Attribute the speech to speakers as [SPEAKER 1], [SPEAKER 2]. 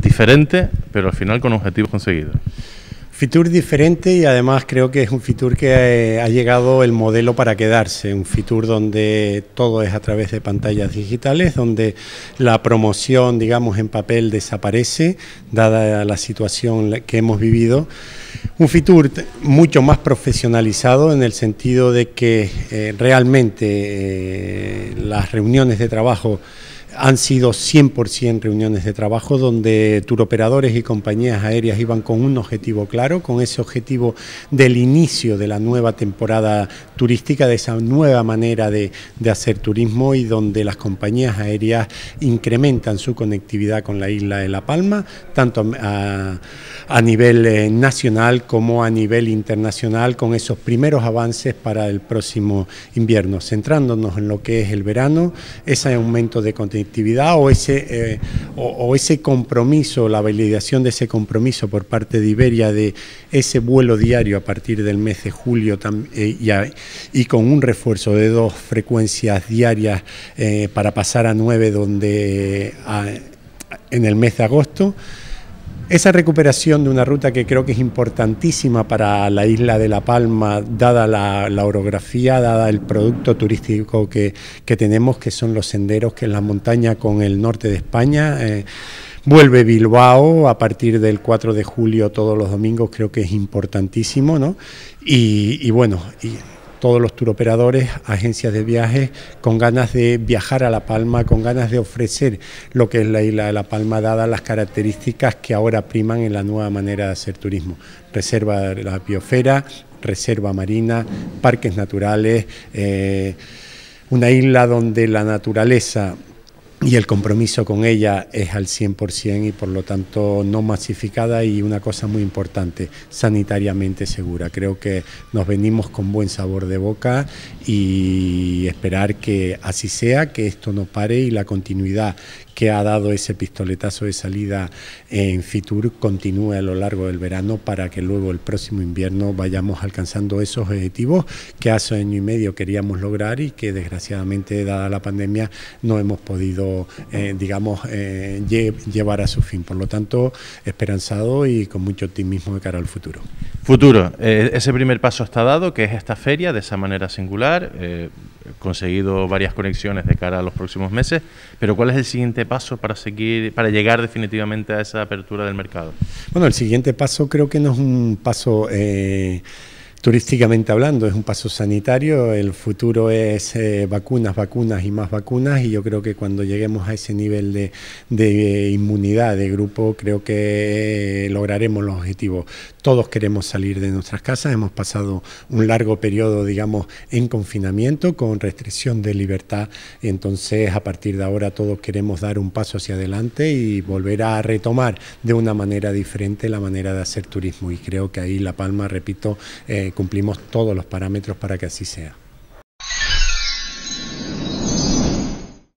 [SPEAKER 1] diferente, pero al final con objetivos conseguidos.
[SPEAKER 2] Fitur diferente y además creo que es un Fitur que eh, ha, llegado el modelo para quedarse, un Fitur donde todo es a través de pantallas digitales, donde la promoción, digamos, en papel desaparece, dada la situación que hemos vivido. Un Fitur mucho más profesionalizado en el sentido de que eh, realmente eh, las reuniones de trabajo han sido 100% reuniones de trabajo donde turoperadores y compañías aéreas iban con un objetivo claro, con ese objetivo del inicio de la nueva temporada turística, de esa nueva manera de, hacer turismo y donde las compañías aéreas incrementan su conectividad con la isla de La Palma, tanto a, nivel eh, nacional como a nivel internacional, con esos primeros avances para el próximo invierno, centrándonos en lo que es el verano, ese aumento de continuidad o ese, eh, o, ese compromiso, la validación de ese compromiso por parte de Iberia de ese vuelo diario a partir del mes de julio eh, y, con un refuerzo de dos frecuencias diarias eh, para pasar a nueve donde en el mes de agosto. Esa recuperación de una ruta que creo que es importantísima para la isla de La Palma, dada la, orografía, dada el producto turístico que, que, tenemos, que son los senderos, que es la montaña con el norte de España. Eh, vuelve Bilbao a partir del 4 de julio todos los domingos, creo que es importantísimo, ¿no? Y, bueno, todos los turoperadores, agencias de viajes, con ganas de viajar a La Palma, con ganas de ofrecer lo que es la isla de La Palma, dadas las características que ahora priman en la nueva manera de hacer turismo. Reserva de la biosfera, reserva marina, parques naturales, eh, una isla donde la naturaleza y el compromiso con ella es al 100% y por lo tanto no masificada y una cosa muy importante, sanitariamente segura. Creo que nos venimos con buen sabor de boca y esperar que así sea, que esto no pare y la continuidad que ha dado ese pistoletazo de salida en Fitur continúe a lo largo del verano para que luego el próximo invierno vayamos alcanzando esos objetivos que hace año y medio queríamos lograr y que desgraciadamente dada la pandemia no hemos podido eh, digamos, eh, llevar a su fin. Por lo tanto, esperanzado y con mucho optimismo de cara al futuro.
[SPEAKER 1] Futuro, eh, ese primer paso está dado, que es esta feria de esa manera singular, conseguido varias conexiones de cara a los próximos meses, pero ¿cuál es el siguiente paso para seguir, para llegar definitivamente a esa apertura del mercado? Bueno,
[SPEAKER 2] el siguiente paso creo que no es un paso turísticamente hablando, es un paso sanitario, el futuro es eh, vacunas, vacunas y más vacunas y yo creo que cuando lleguemos a ese nivel de, eh, inmunidad de grupo creo que eh, lograremos los objetivos. Todos queremos salir de nuestras casas, hemos pasado un largo periodo, digamos, en confinamiento con restricción de libertad, entonces a partir de ahora todos queremos dar un paso hacia adelante y volver a retomar de una manera diferente la manera de hacer turismo y creo que ahí La Palma, repito, cumplimos todos los parámetros para que así sea.